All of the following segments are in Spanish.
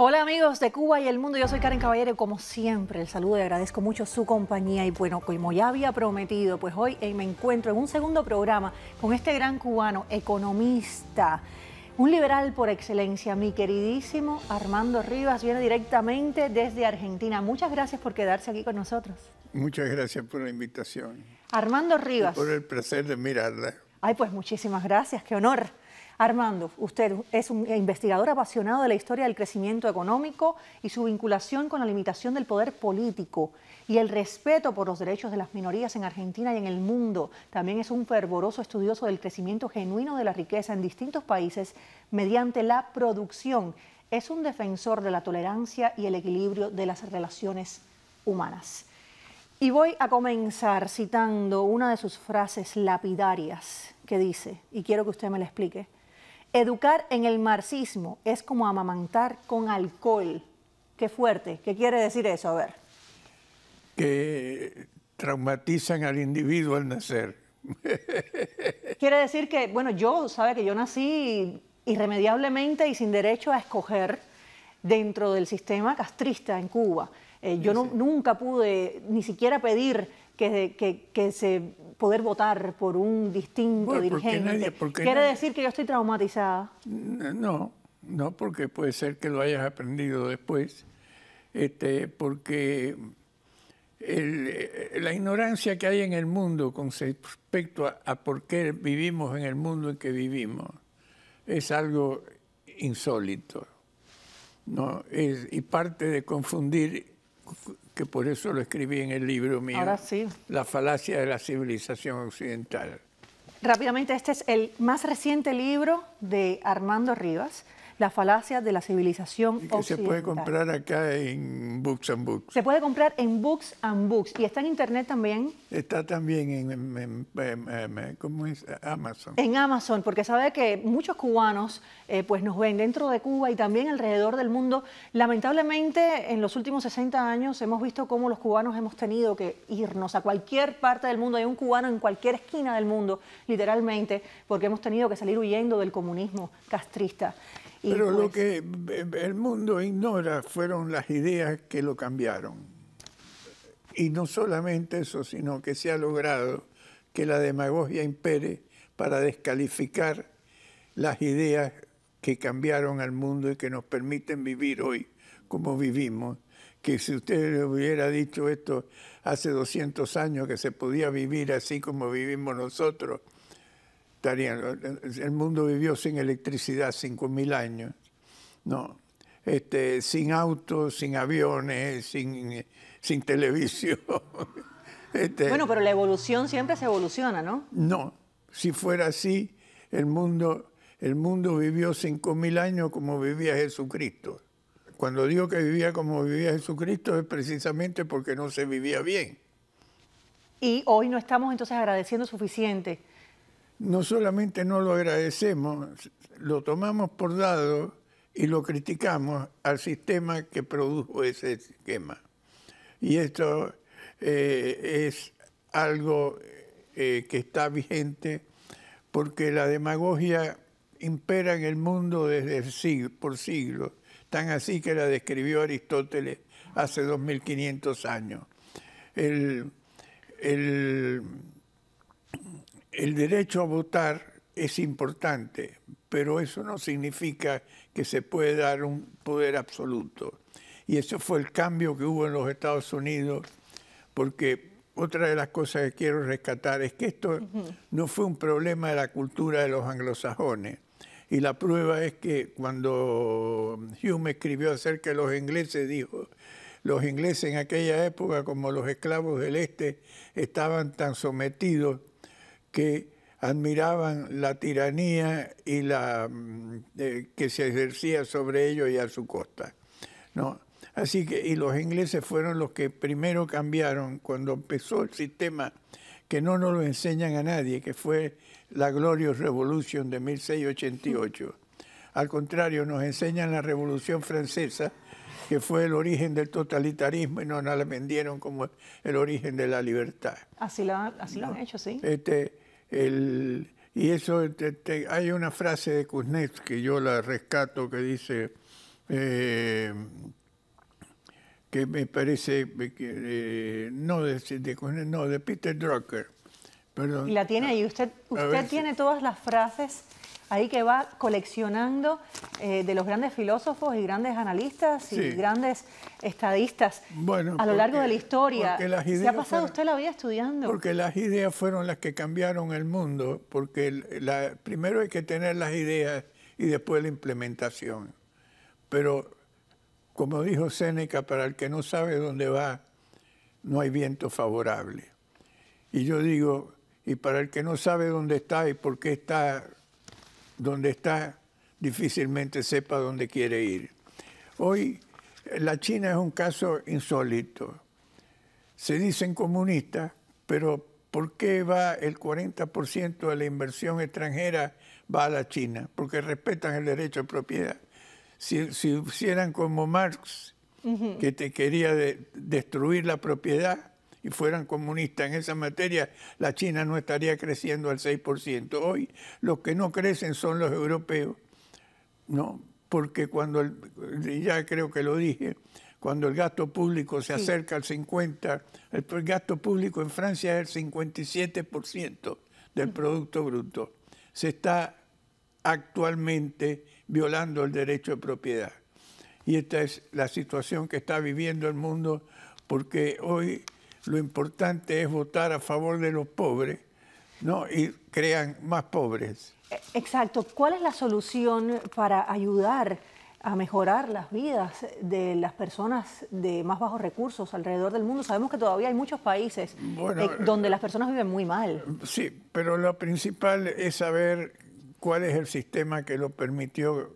Hola amigos de Cuba y el mundo, yo soy Karen Caballero como siempre el saludo y agradezco mucho su compañía y bueno, como ya había prometido, pues hoy eh, me encuentro en un segundo programa con este gran cubano, economista, un liberal por excelencia, mi queridísimo Armando Rivas, viene directamente desde Argentina. Muchas gracias por quedarse aquí con nosotros. Muchas gracias por la invitación. Armando Rivas. por el placer de mirarla. Ay, pues muchísimas gracias, qué honor. Armando, usted es un investigador apasionado de la historia del crecimiento económico y su vinculación con la limitación del poder político y el respeto por los derechos de las minorías en Argentina y en el mundo. También es un fervoroso estudioso del crecimiento genuino de la riqueza en distintos países mediante la producción. Es un defensor de la tolerancia y el equilibrio de las relaciones humanas. Y voy a comenzar citando una de sus frases lapidarias que dice, y quiero que usted me la explique, Educar en el marxismo es como amamantar con alcohol. Qué fuerte. ¿Qué quiere decir eso? A ver. Que traumatizan al individuo al nacer. Quiere decir que, bueno, yo, sabe que yo nací irremediablemente y sin derecho a escoger dentro del sistema castrista en Cuba. Eh, yo nunca pude ni siquiera pedir que se poder votar por un distinto dirigente. ¿Quiere decir que yo estoy traumatizada? No, no, porque puede ser que lo hayas aprendido después, este, porque eh, la ignorancia que hay en el mundo con respecto a, por qué vivimos en el mundo en que vivimos es algo insólito. ¿no? y parte de confundir que por eso lo escribí en el libro mío, La falacia de la civilización occidental. Rápidamente, este es el más reciente libro de Armando Rivas. ...la falacia de la civilización y Se puede comprar acá en Books and Books. Se puede comprar en Books and Books. ¿Y está en Internet también? Está también en, ¿cómo es? Amazon. En Amazon, porque sabe que muchos cubanos eh, pues nos ven dentro de Cuba y también alrededor del mundo. Lamentablemente, en los últimos 60 años hemos visto cómo los cubanos hemos tenido que irnos a cualquier parte del mundo. Hay un cubano en cualquier esquina del mundo, literalmente, porque hemos tenido que salir huyendo del comunismo castrista. Pero lo pues que eh, eh, el mundo ignora fueron las ideas que lo cambiaron. Y no solamente eso, sino que se ha logrado que la demagogia impere para descalificar las ideas que cambiaron al mundo y que nos permiten vivir hoy como vivimos. Que si usted le hubiera dicho esto hace 200 años, que se podía vivir así como vivimos nosotros, el mundo vivió sin electricidad 5.000 años, ¿no? Este, sin autos, sin aviones, sin, sin televisión. Este, bueno, pero la evolución siempre se evoluciona, ¿no? No, si fuera así, el mundo, el mundo vivió 5.000 años como vivía Jesucristo. Cuando digo que vivía como vivía Jesucristo es precisamente porque no se vivía bien. Y hoy no estamos entonces agradeciendo suficiente no solamente no lo agradecemos, lo tomamos por dado y lo criticamos al sistema que produjo ese esquema. Y esto eh, es algo eh, que está vigente porque la demagogia impera en el mundo desde el siglo, por siglos, tan así que la describió Aristóteles hace 2500 años. El, el derecho a votar es importante, pero eso no significa que se puede dar un poder absoluto. Y eso fue el cambio que hubo en los Estados Unidos, porque otra de las cosas que quiero rescatar es que esto no fue un problema de la cultura de los anglosajones. Y la prueba es que cuando Hume escribió acerca de los ingleses, dijo, los ingleses en aquella época, como los esclavos del Este, estaban tan sometidos que admiraban la tiranía y la mm, eh, que se ejercía sobre ellos y a su costa. ¿no? Así que, y los ingleses fueron los que primero cambiaron cuando empezó el sistema que no nos lo enseñan a nadie, que fue la Glorious Revolution de 1688. Al contrario, nos enseñan la Revolución Francesa, que fue el origen del totalitarismo y no la vendieron como el origen de la libertad. Así, lo han hecho, sí. Este, y eso, este, este, hay una frase de Kuznets que yo la rescato que dice, eh, que me parece, eh, eh, no, de, Kuznets, no, de Peter Drucker. Perdón. Y la tiene ahí, usted, usted tiene todas las frases ahí que va coleccionando eh, de los grandes filósofos y grandes analistas y grandes estadistas a lo largo de la historia. ¿Qué ha pasado usted la vida estudiando? Porque las ideas fueron las que cambiaron el mundo, porque primero hay que tener las ideas y después la implementación. Pero, como dijo Séneca, para el que no sabe dónde va, no hay viento favorable. Y yo digo, y para el que no sabe dónde está y por qué está donde está difícilmente sepa dónde quiere ir. Hoy la China es un caso insólito. Se dicen comunistas, pero ¿por qué va el 40% de la inversión extranjera va a la China? Porque respetan el derecho de propiedad. Si, si hicieran como Marx, que te quería destruir la propiedad, fueran comunistas en esa materia, la China no estaría creciendo al 6%. Hoy los que no crecen son los europeos, ¿no? Porque cuando, ya creo que lo dije, cuando el gasto público se acerca al 50, el, el, gasto público en Francia es el 57% del Producto Bruto. Se está actualmente violando el derecho de propiedad. Y esta es la situación que está viviendo el mundo porque hoy lo importante es votar a favor de los pobres, ¿no? Y crean más pobres. E, exacto. ¿Cuál es la solución para ayudar a mejorar las vidas de las personas de más bajos recursos alrededor del mundo? Sabemos que todavía hay muchos países eh, eh, donde eh, las personas viven muy mal. Sí, pero lo principal es saber cuál es el sistema que lo permitió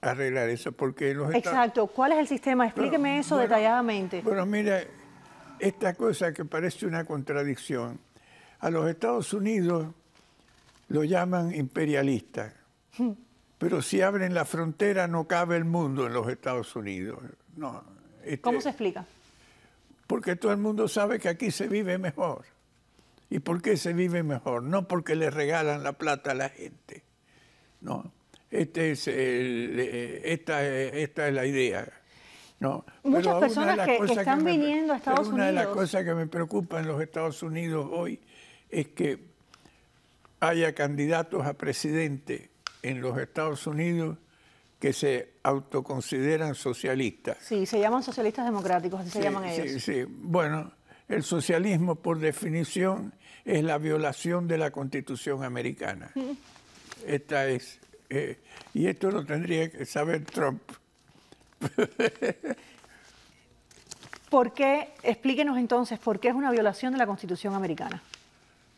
arreglar eso, porque los Exacto, ¿cuál es el sistema? Explíqueme eso detalladamente. Bueno, mira, esta cosa que parece una contradicción. A los Estados Unidos lo llaman imperialista, pero si abren la frontera no cabe el mundo en los Estados Unidos. No, este, ¿Cómo se explica? Porque todo el mundo sabe que aquí se vive mejor. ¿Y por qué se vive mejor? No porque le regalan la plata a la gente. No, este eh, esta es la idea. Muchas personas que, están viniendo a Estados Unidos. Una de las cosas que me preocupa en los Estados Unidos hoy es que haya candidatos a presidente en los Estados Unidos que se autoconsideran socialistas. Sí, se llaman socialistas democráticos, así se llaman ellos. Sí, bueno, el socialismo por definición es la violación de la Constitución americana. Esta es, eh, y esto lo tendría que saber Trump. ¿Por qué? Explíquenos entonces, ¿por qué es una violación de la Constitución americana?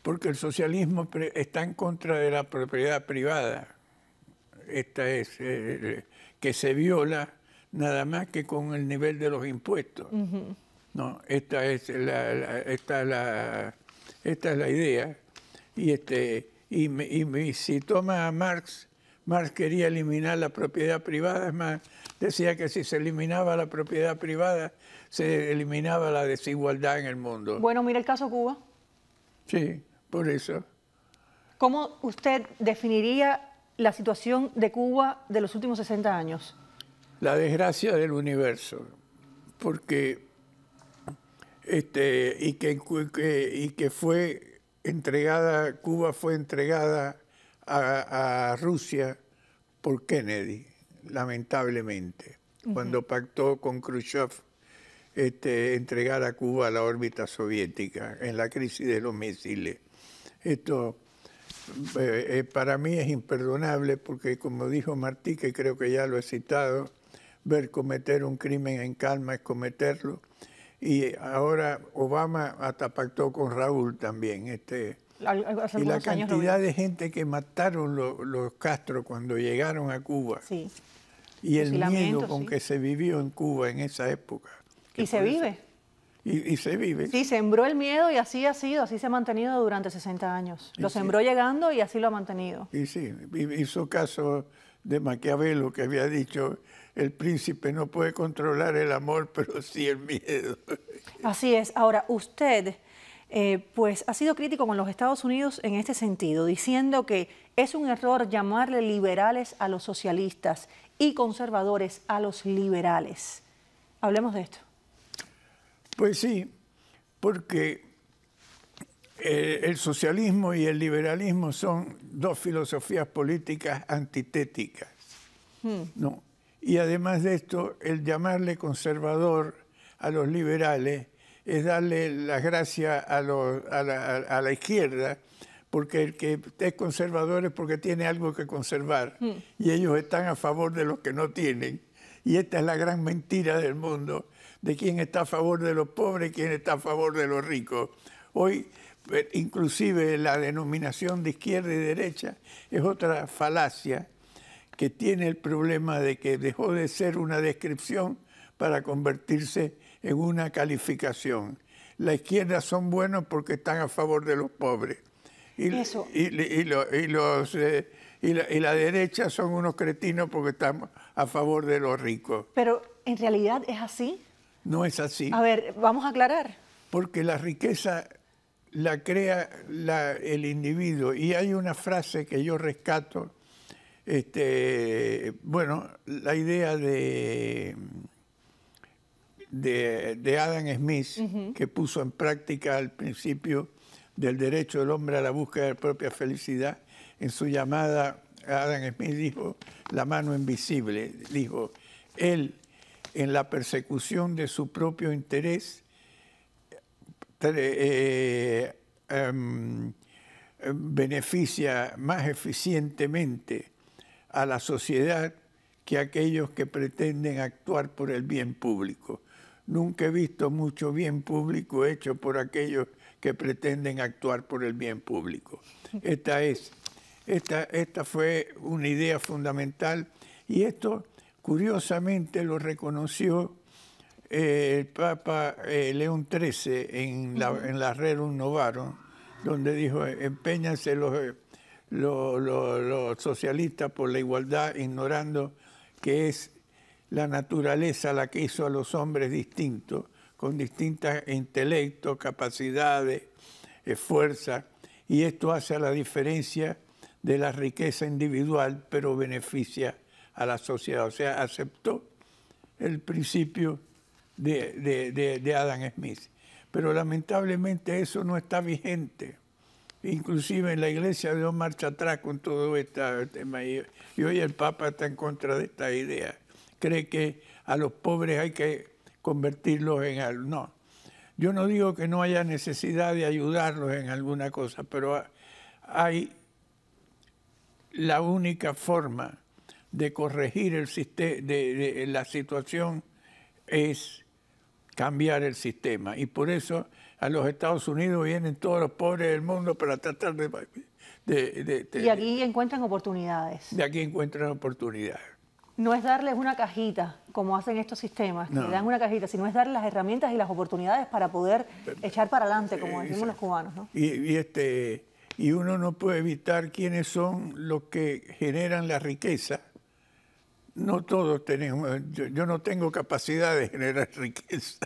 Porque el socialismo está en contra de la propiedad privada. Esta es eh, que se viola nada más que con el nivel de los impuestos. No, esta es la, esta, esta es la idea. Y, este, y, y si toma a Marx, Marx quería eliminar la propiedad privada, es más, decía que si se eliminaba la propiedad privada, se eliminaba la desigualdad en el mundo. Bueno, mire el caso Cuba. Sí, por eso. ¿Cómo usted definiría la situación de Cuba de los últimos 60 años? La desgracia del universo, porque este, y, que, y que fue entregada, Cuba fue entregada a Rusia por Kennedy lamentablemente, cuando pactó con Khrushchev este, entregar a Cuba a la órbita soviética en la crisis de los misiles. Esto eh, eh, para mí es imperdonable porque, como dijo Martí, que creo que ya lo he citado, ver cometer un crimen en calma es cometerlo. Y ahora Obama hasta pactó con Raúl también, este, y la cantidad de gente que mataron los Castro cuando llegaron a Cuba. Sí. Y el miedo con que se vivió en Cuba en esa época. Y se vive. Y, se vive. Sí, sembró el miedo y así ha sido, así se ha mantenido durante 60 años. lo sembró llegando y así lo ha mantenido. Y sí, hizo caso de Maquiavelo que había dicho, el príncipe no puede controlar el amor, pero sí el miedo. Así es. Ahora, usted eh, pues ha sido crítico con los Estados Unidos en este sentido, diciendo que es un error llamarle liberales a los socialistas y conservadores a los liberales. Hablemos de esto. Pues sí, porque eh, el socialismo y el liberalismo son dos filosofías políticas antitéticas. Hmm. ¿no? Y además de esto, el llamarle conservador a los liberales es darle las gracias a, a, la, a, la, izquierda, porque el que es conservador es porque tiene algo que conservar mm. y ellos están a favor de los que no tienen. Y esta es la gran mentira del mundo, de quién está a favor de los pobres, quién está a favor de los ricos. Hoy, eh, inclusive la denominación de izquierda y derecha es otra falacia que tiene el problema de que dejó de ser una descripción para convertirse en una calificación. La izquierda son buenos porque están a favor de los pobres. Y, y, los, eh, la, y, la, derecha son unos cretinos porque están a favor de los ricos. Pero en realidad es así. No es así. A ver, vamos a aclarar. Porque la riqueza la crea el individuo. Y hay una frase que yo rescato, este, bueno, la idea de de, Adam Smith, que puso en práctica el principio del derecho del hombre a la búsqueda de la propia felicidad. En su llamada, Adam Smith dijo, la mano invisible, dijo, él en la persecución de su propio interés, eh, em, beneficia más eficientemente a la sociedad que aquellos que pretenden actuar por el bien público. Nunca he visto mucho bien público hecho por aquellos que pretenden actuar por el bien público. Esta es, esta, esta fue una idea fundamental y esto curiosamente lo reconoció eh, el Papa eh, León XIII en la, en la Rerum donde dijo, empeñanse eh, los socialistas por la igualdad, ignorando que es la naturaleza la que hizo a los hombres distintos, con distintos intelectos, capacidades, eh, fuerza. y esto hace la diferencia de la riqueza individual, pero beneficia a la sociedad. O sea, aceptó el principio de, Adam Smith. Pero lamentablemente eso no está vigente inclusive en la iglesia dio marcha atrás con todo este tema y, hoy el Papa está en contra de esta idea cree que a los pobres hay que convertirlos en algo. No, yo no digo que no haya necesidad de ayudarlos en alguna cosa, pero hay la única forma de corregir el de, la situación es cambiar el sistema. Y por eso a los Estados Unidos vienen todos los pobres del mundo para tratar de... de y aquí encuentran oportunidades. De aquí encuentran oportunidades no es darles una cajita, como hacen estos sistemas, dan una cajita, sino es darles las herramientas y las oportunidades para poder echar para adelante, como decimos los cubanos. Y, este, y uno no puede evitar quiénes son los que generan la riqueza. No todos tenemos, yo, no tengo capacidad de generar riqueza.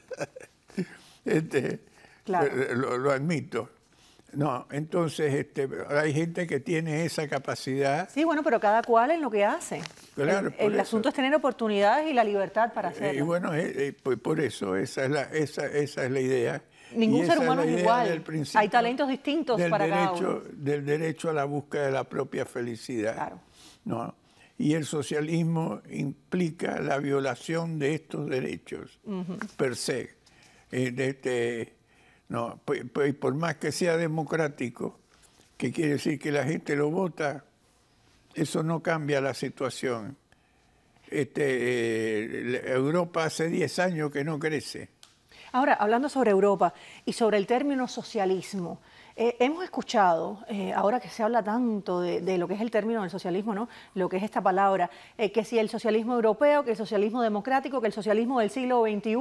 este, eh, lo, lo admito. No, entonces este, hay gente que tiene esa capacidad. Sí, bueno, pero cada cual en lo que hace el, asunto es tener oportunidades y la libertad para eh, hacerlo. Y bueno, eh, eh, pues por eso, esa es la, idea. Ningún ser humano es, igual. Hay talentos distintos para cada uno. Del derecho a la búsqueda de la propia felicidad. Y el socialismo implica la violación de estos derechos, per se. este, no, por, pues, pues, por más que sea democrático, que quiere decir que la gente lo vota eso no cambia la situación. Este, eh, Europa hace 10 años que no crece. Ahora, hablando sobre Europa y sobre el término socialismo, eh, hemos escuchado, eh, ahora que se habla tanto de, lo que es el término del socialismo, ¿no? lo que es esta palabra, que si el socialismo europeo, que el socialismo democrático, que el socialismo del siglo XXI,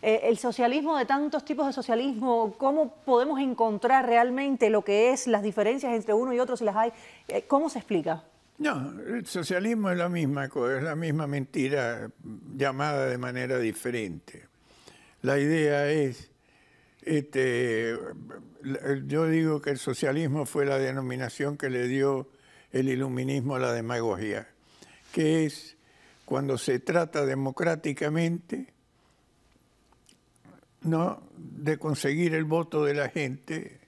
el socialismo de tantos tipos de socialismo, ¿cómo podemos encontrar realmente lo que es las diferencias entre uno y otro si las hay? ¿Cómo se explica? No, el socialismo es la misma cosa, es la misma mentira llamada de manera diferente. La idea es, este, yo digo que el socialismo fue la denominación que le dio el iluminismo a la demagogia, que es cuando se trata democráticamente ¿no? de conseguir el voto de la gente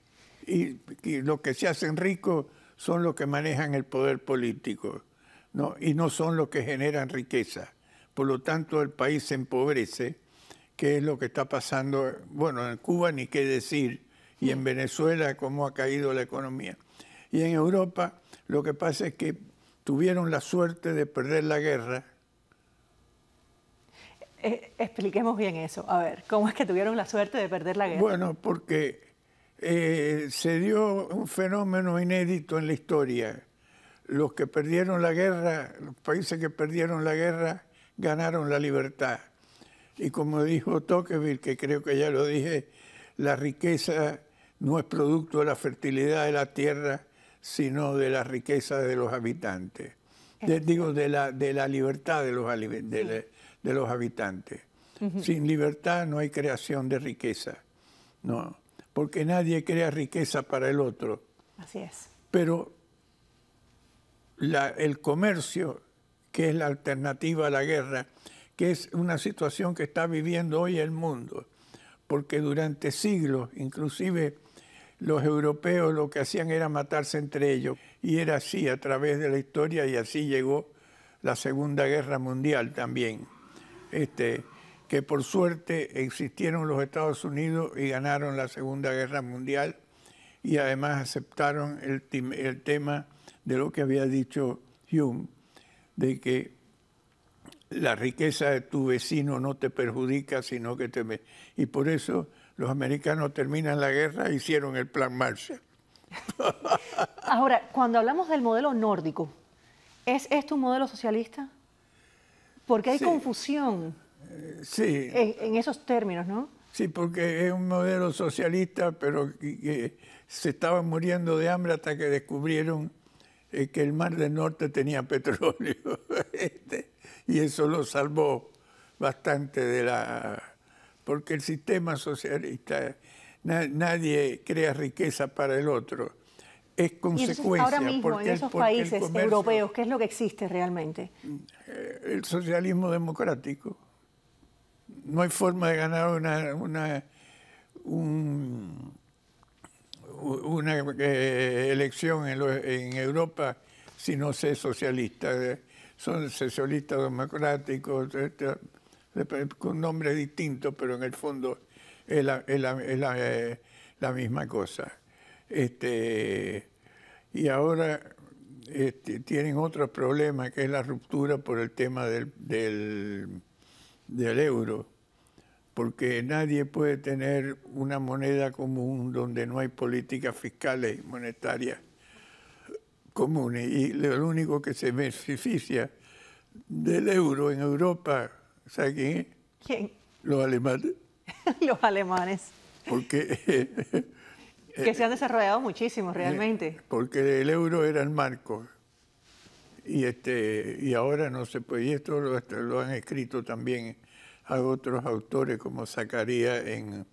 y, y los que se hacen ricos son los que manejan el poder político ¿no? y no son los que generan riqueza. Por lo tanto, el país se empobrece, que es lo que está pasando, bueno, en Cuba ni qué decir, y en Venezuela cómo ha caído la economía. Y en Europa lo que pasa es que tuvieron la suerte de perder la guerra. Eh, expliquemos bien eso. A ver, ¿cómo es que tuvieron la suerte de perder la guerra? Bueno, porque eh, se dio un fenómeno inédito en la historia. Los que perdieron la guerra, los países que perdieron la guerra, ganaron la libertad. Y como dijo Tocqueville, que creo que ya lo dije, la riqueza no es producto de la fertilidad de la tierra, sino de la riqueza de los habitantes. digo, de la, de la libertad de los, de, los habitantes. Sin libertad no hay creación de riqueza. No porque nadie crea riqueza para el otro. Así es. Pero el comercio, que es la alternativa a la guerra, que es una situación que está viviendo hoy el mundo, porque durante siglos, inclusive los europeos lo que hacían era matarse entre ellos, y era así a través de la historia, y así llegó la Segunda Guerra Mundial también. Este, que por suerte existieron los Estados Unidos y ganaron la Segunda Guerra Mundial y además aceptaron el, tema de lo que había dicho Hume, de que la riqueza de tu vecino no te perjudica, sino que te... Y por eso los americanos terminan la guerra, e hicieron el plan Marshall. Ahora, cuando hablamos del modelo nórdico, ¿es esto un modelo socialista? Porque hay confusión sí. En, esos términos, ¿no? Sí, porque es un modelo socialista, pero que, se estaba muriendo de hambre hasta que descubrieron eh, que el Mar del Norte tenía petróleo. Este, y eso lo salvó bastante de la... Porque el sistema socialista, nadie crea riqueza para el otro. Es consecuencia. ahora mismo, en esos países europeos, ¿qué es lo que existe realmente? Mm, eh, el socialismo democrático no hay forma de ganar una, una, eh, elección en, Europa si no se es socialista. Eh. son socialistas democráticos, este, con nombres distintos, pero en el fondo es la, eh, misma cosa. Este, y ahora este, tienen otro problema que es la ruptura por el tema del, del euro porque nadie puede tener una moneda común donde no hay políticas fiscales y monetarias comunes. Y lo único que se beneficia del euro en Europa, ¿sabe quién es? ¿Quién? Los alemanes. Los alemanes. Porque... que se han desarrollado muchísimo realmente. Porque el euro era el marco. Y, este, y ahora no se puede, y esto lo han escrito también a otros autores como Zacarías en,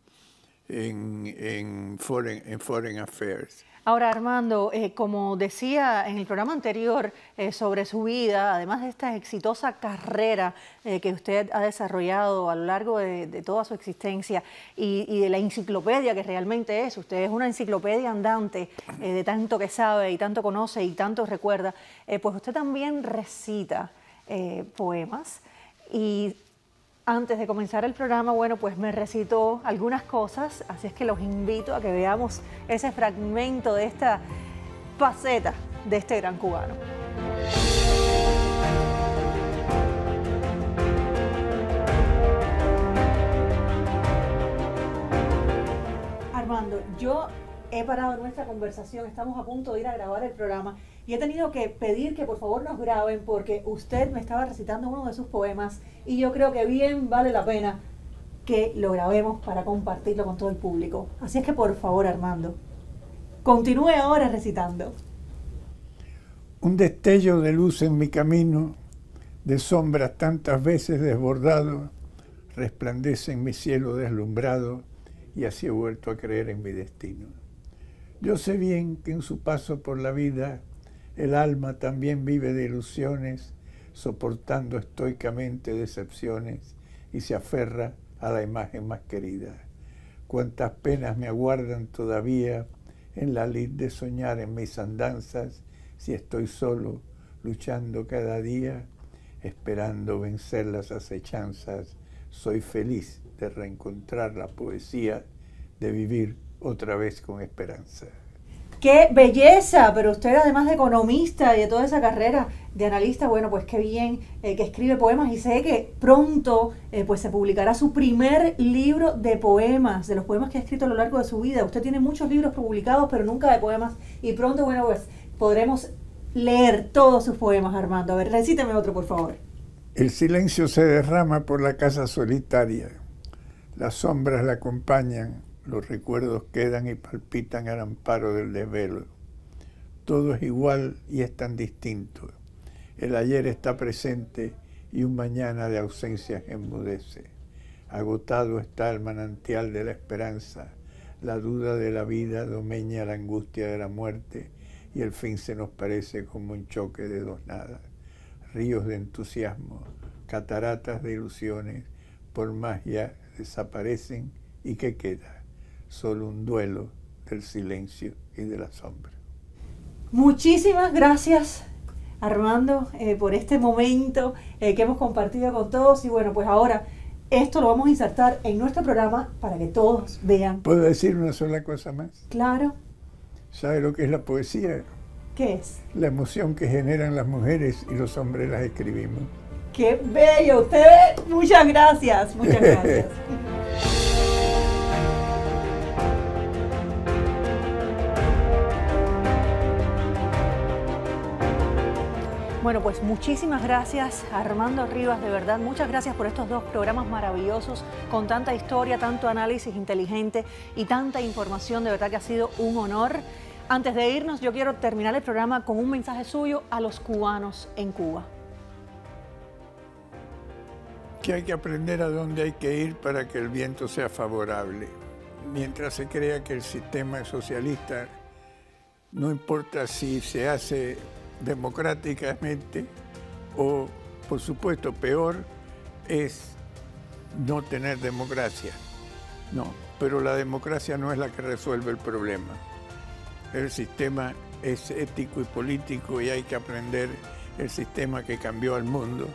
en, en, foreign, en Foreign Affairs. Ahora, Armando, eh, como decía en el programa anterior eh, sobre su vida, además de esta exitosa carrera eh, que usted ha desarrollado a lo largo de, toda su existencia y, y, de la enciclopedia que realmente es, usted es una enciclopedia andante de tanto que sabe y tanto conoce y tanto recuerda, pues usted también recita poemas y antes de comenzar el programa, bueno, pues me recitó algunas cosas, así es que los invito a que veamos ese fragmento de esta faceta de este gran cubano. Armando, yo he parado nuestra conversación, estamos a punto de ir a grabar el programa y he tenido que pedir que por favor nos graben porque usted me estaba recitando uno de sus poemas y yo creo que bien vale la pena que lo grabemos para compartirlo con todo el público. Así es que por favor, Armando, continúe ahora recitando. Un destello de luz en mi camino, de sombras tantas veces desbordado, resplandece en mi cielo deslumbrado y así he vuelto a creer en mi destino. Yo sé bien que en su paso por la vida el alma también vive de ilusiones, soportando estoicamente decepciones y se aferra a la imagen más querida. Cuántas penas me aguardan todavía en la lid de soñar en mis andanzas si estoy solo, luchando cada día, esperando vencer las acechanzas. Soy feliz de reencontrar la poesía, de vivir otra vez con esperanza. ¡Qué belleza! Pero usted, además de economista y de toda esa carrera de analista, bueno, pues qué bien eh, que escribe poemas y sé que pronto eh, pues se publicará su primer libro de poemas, de los poemas que ha escrito a lo largo de su vida. Usted tiene muchos libros publicados, pero nunca de poemas. Y pronto, bueno, pues podremos leer todos sus poemas, Armando. A ver, recíteme otro, por favor. El silencio se derrama por la casa solitaria. Las sombras la acompañan los recuerdos quedan y palpitan al amparo del desvelo. Todo es igual y es tan distinto. El ayer está presente y un mañana de ausencias enmudece. Agotado está el manantial de la esperanza, la duda de la vida domeña la angustia de la muerte y el fin se nos parece como un choque de dos nada. Ríos de entusiasmo, cataratas de ilusiones, por magia desaparecen y ¿qué queda solo un duelo del silencio y de la sombra. Muchísimas gracias. Armando, eh, por este momento eh, que hemos compartido con todos. Y bueno, pues ahora esto lo vamos a insertar en nuestro programa para que todos vean. ¿Puedo decir una sola cosa más? Claro. ¿Sabe lo que es la poesía? ¿Qué es? La emoción que generan las mujeres y los hombres las escribimos. ¡Qué bello! Usted, muchas gracias, muchas gracias. Bueno, pues muchísimas gracias Armando Rivas, de verdad, muchas gracias por estos dos programas maravillosos, con tanta historia, tanto análisis inteligente y tanta información, de verdad que ha sido un honor. Antes de irnos, yo quiero terminar el programa con un mensaje suyo a los cubanos en Cuba. Que hay que aprender a dónde hay que ir para que el viento sea favorable. Mientras se crea que el sistema es socialista, no importa si se hace democráticamente o, por supuesto, peor es no tener democracia. No, pero la democracia no es la que resuelve el problema. El sistema es ético y político y hay que aprender el sistema que cambió al mundo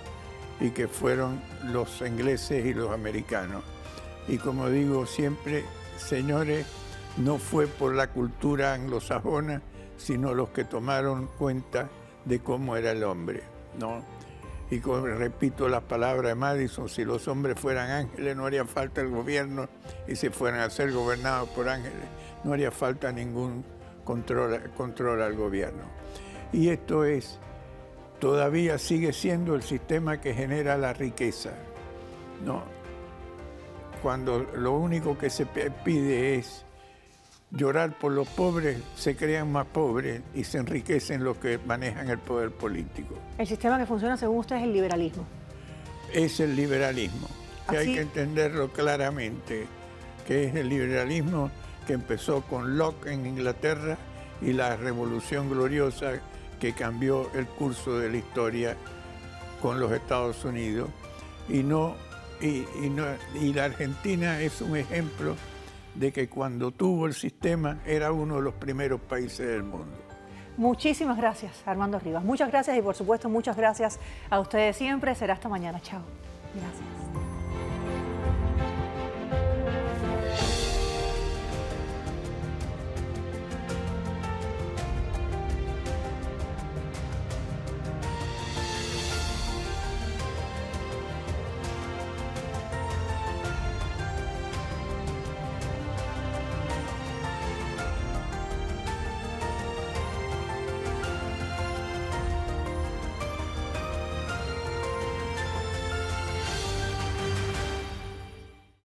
y que fueron los ingleses y los americanos. Y como digo siempre, señores, no fue por la cultura anglosajona, sino los que tomaron cuenta de cómo era el hombre, ¿no? Y como repito las palabras de Madison, si los hombres fueran ángeles no haría falta el gobierno y si fueran a ser gobernados por ángeles no haría falta ningún control, control al gobierno. Y esto es, todavía sigue siendo el sistema que genera la riqueza, ¿no? Cuando lo único que se pide es llorar por los pobres, se crean más pobres y se enriquecen los que manejan el poder político. El sistema que funciona según usted es el liberalismo. Es el liberalismo, que hay que entenderlo claramente, que es el liberalismo que empezó con Locke en Inglaterra y la Revolución Gloriosa que cambió el curso de la historia con los Estados Unidos. Y, no, y, y, no, y la Argentina es un ejemplo de que cuando tuvo el sistema era uno de los primeros países del mundo. Muchísimas gracias, Armando Rivas. Muchas gracias y por supuesto muchas gracias a ustedes siempre. Será hasta mañana. Chao. Gracias.